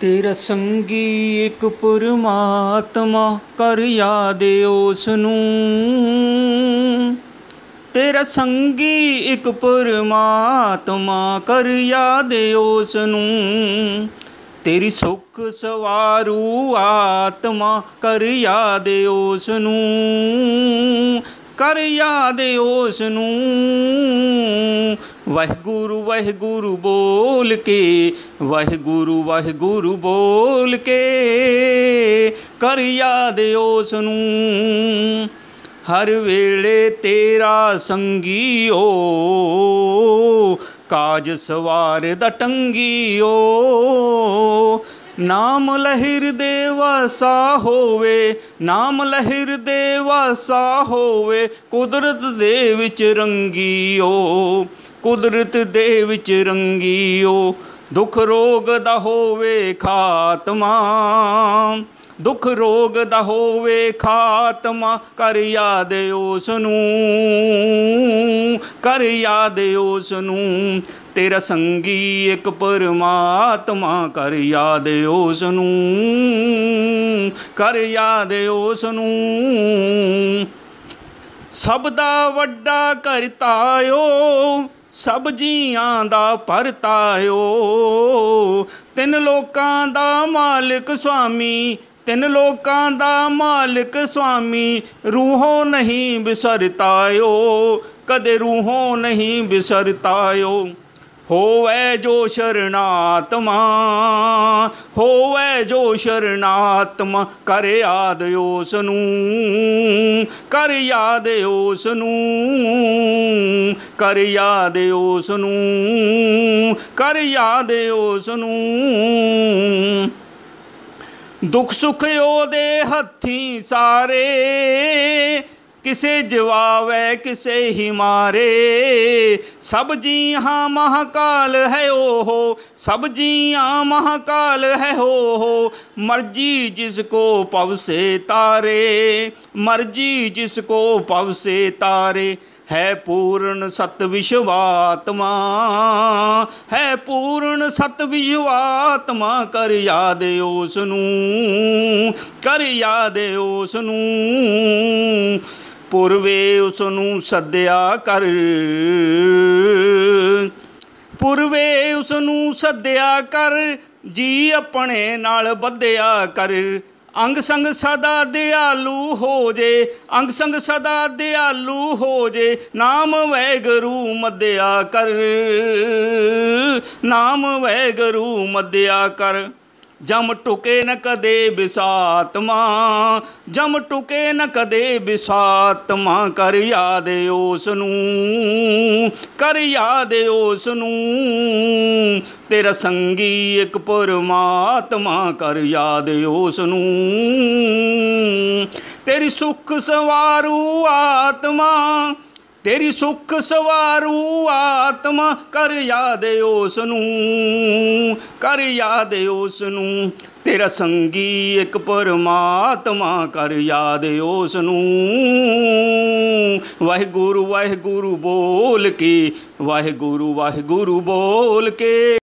ਤੇਰਾ ਸੰਗੀ ਇੱਕ ਪਰਮਾਤਮਾ ਕਰ ਯਾਦ ਉਸ ਨੂੰ ਤੇਰਾ ਸੰਗੀ ਇੱਕ ਪਰਮਾਤਮਾ ਕਰ ਯਾਦ ਉਸ ਨੂੰ ਤੇਰੀ ਸੁਖ ਸਵਾਰੂ ਆਤਮਾ ਕਰ ਯਾਦ ਉਸ ਨੂੰ ਕਰ ਯਾਦ ਉਸ ਨੂੰ ਵਾਹਿਗੁਰੂ ਵਾਹਿਗੁਰੂ ਬੋਲ ਕੇ ਵਾਹਿਗੁਰੂ ਵਾਹਿਗੁਰੂ ਬੋਲ ਕੇ ਕਰ ਯਾਦ ਉਸ ਨੂੰ ਹਰ ਵੇਲੇ ਤੇਰਾ ਸੰਗੀ ਹੋ ਕਾਜ ਸਵਾਰ ਦਾ ਟੰਗੀ ਹੋ ਨਾਮ ਲਹਿਰ ਦੇ ਵਾਸਾ ਹੋਵੇ ਨਾਮ ਲਹਿਰ ਦੇ ਵਾਸਾ ਹੋਵੇ ਕੁਦਰਤ ਦੇ ਵਿੱਚ ਰੰਗੀ ਹੋ ਕੁਦਰਤ ਦੇ ਵਿੱਚ ਰੰਗੀਓ ਦੁੱਖ ਰੋਗ ਦਾ ਹੋਵੇ ਖਾਤਮਾ ਦੁੱਖ ਰੋਗ ਦਾ ਹੋਵੇ ਖਾਤਮਾ ਕਰ ਯਾਦ ਉਸ ਨੂੰ ਕਰ ਯਾਦ ਉਸ ਨੂੰ ਤੇਰਾ ਸੰਗੀ ਇੱਕ ਪਰਮਾਤਮਾ ਕਰ ਯਾਦ ਉਸ ਨੂੰ ਕਰ ਯਾਦ ਉਸ ਨੂੰ ਸਭ ਦਾ ਵੱਡਾ ਓ ਸਭ ਜੀਆਂ ਦਾ ਪਰਤਾਇਓ ਤਿੰਨ ਲੋਕਾਂ ਦਾ ਮਾਲਕ ਸੁਆਮੀ ਤਿੰਨ ਲੋਕਾਂ ਦਾ ਮਾਲਕ ਸੁਆਮੀ ਰੂਹੋਂ ਨਹੀਂ ਵਿਸਰਤਾਇਓ ਕਦੇ ਰੂਹੋਂ ਨਹੀਂ ਵਿਸਰਤਾਇਓ ਹੋਵੇ ਜੋ ਸ਼ਰਨਾਤਮਾ ਹੋਵੇ ਜੋ ਸ਼ਰਨਾਤਮਾ ਕਰੇ ਆਦਿ ਉਸ ਨੂੰ ਕਰ ਯਾਦ ਉਸ ਨੂੰ ਕਰ ਯਾਦ ਉਸ ਨੂੰ ਕਰ ਯਾਦ ਉਸ ਨੂੰ ਦੁੱਖ ਸੁਖ ਉਹਦੇ ਹੱਥੀ ਸਾਰੇ ਕਿਸੇ ਜਵਾਵੇ ਕਿਸੇ ਹੀ ਮਾਰੇ ਸਭ ਜੀਹਾਂ ਮਹਾਕਾਲ ਹੈ ਓਹੋ ਸਭ ਜੀਹਾਂ ਮਹਾਕਾਲ ਹੈ ਓਹੋ ਮਰਜੀ ਜਿਸ ਕੋ ਪਵਸੇ ਤਾਰੇ ਮਰਜੀ ਜਿਸ ਕੋ ਪਵਸੇ ਤਾਰੇ ਹੈ ਪੂਰਨ ਸਤ ਵਿਸ਼ਵਾਤਮਾ ਹੈ ਪੂਰਨ ਸਤ ਵਿਸ਼ਵਾਤਮਾ ਕਰ ਯਾਦ ਉਸ ਨੂੰ ਕਰ ਯਾਦ ਉਸ ਨੂੰ ਪੁਰਵੇ ਉਸ ਨੂੰ ਸੱਦਿਆ ਕਰ ਪੁਰਵੇ ਉਸ ਨੂੰ ਸੱਦਿਆ ਕਰ ਜੀ ਆਪਣੇ ਨਾਲ ਬੱਧਿਆ ਕਰ ਅੰਗ ਸੰਗ ਸਦਾ ਦਿਆਲੂ ਹੋ ਜੇ ਅੰਗ ਸੰਗ ਸਦਾ ਦਿਆਲੂ ਹੋ ਜੇ ਨਾਮ ਵੈਗਰੂ ਮਦਿਆ ਕਰ ਨਾਮ ਵੈਗਰੂ ਮਦਿਆ ਕਰ ਜਮ ਟੁਕੇ ਨ ਕਦੇ ਵਿਸਾਤਮਾ ਜਮ ਟੁਕੇ ਨ ਕਦੇ ਵਿਸਾਤਮਾ ਕਰ ਯਾਦ ਉਸ ਨੂੰ ਕਰ ਯਾਦ ਉਸ ਨੂੰ ਤੇਰਾ ਸੰਗੀ ਇੱਕ ਪਰਮਾਤਮਾ ਕਰ ਯਾਦ ਉਸ ਨੂੰ ਤੇਰੀ ਸੁਖ ਸਵਾਰੂ ਆਤਮਾ ਤੇਰੀ ਸੁਖ ਸਵਾਰੂ ਆਤਮਾ ਕਰ ਯਾਦ ਉਸ ਨੂੰ ਕਰ ਯਾਦ ਉਸ ਨੂੰ ਤੇਰਾ ਸੰਗੀ ਇੱਕ ਪਰਮਾਤਮਾ ਕਰ ਯਾਦ ਉਸ ਨੂੰ ਵਾਹਿਗੁਰੂ ਵਾਹਿਗੁਰੂ ਬੋਲ ਕੇ ਵਾਹਿਗੁਰੂ ਵਾਹਿਗੁਰੂ ਬੋਲ ਕੇ